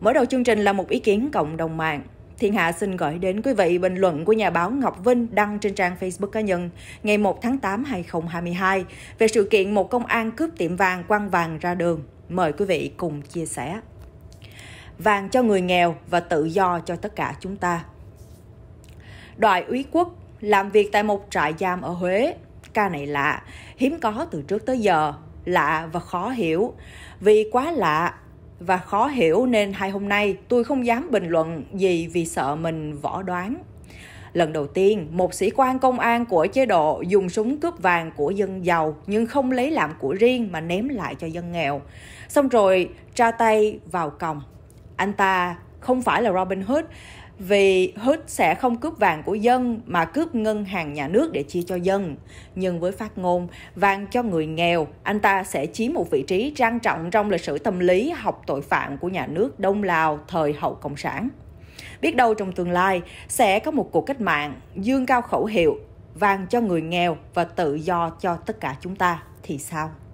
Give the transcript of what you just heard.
Mở đầu chương trình là một ý kiến cộng đồng mạng. Thiên Hạ xin gửi đến quý vị bình luận của nhà báo Ngọc Vinh đăng trên trang Facebook cá nhân ngày 1 tháng 8 2022 về sự kiện một công an cướp tiệm vàng quăng vàng ra đường. Mời quý vị cùng chia sẻ. Vàng cho người nghèo và tự do cho tất cả chúng ta. Đoại úy quốc làm việc tại một trại giam ở Huế. Ca này lạ, hiếm có từ trước tới giờ, lạ và khó hiểu. Vì quá lạ và khó hiểu nên hai hôm nay tôi không dám bình luận gì vì sợ mình võ đoán. Lần đầu tiên, một sĩ quan công an của chế độ dùng súng cướp vàng của dân giàu nhưng không lấy làm của riêng mà ném lại cho dân nghèo. Xong rồi tra tay vào còng. Anh ta không phải là Robin Hood vì Hút sẽ không cướp vàng của dân mà cướp ngân hàng nhà nước để chia cho dân. Nhưng với phát ngôn vàng cho người nghèo, anh ta sẽ chiếm một vị trí trang trọng trong lịch sử tâm lý học tội phạm của nhà nước Đông Lào thời hậu Cộng sản. Biết đâu trong tương lai sẽ có một cuộc cách mạng dương cao khẩu hiệu vàng cho người nghèo và tự do cho tất cả chúng ta thì sao?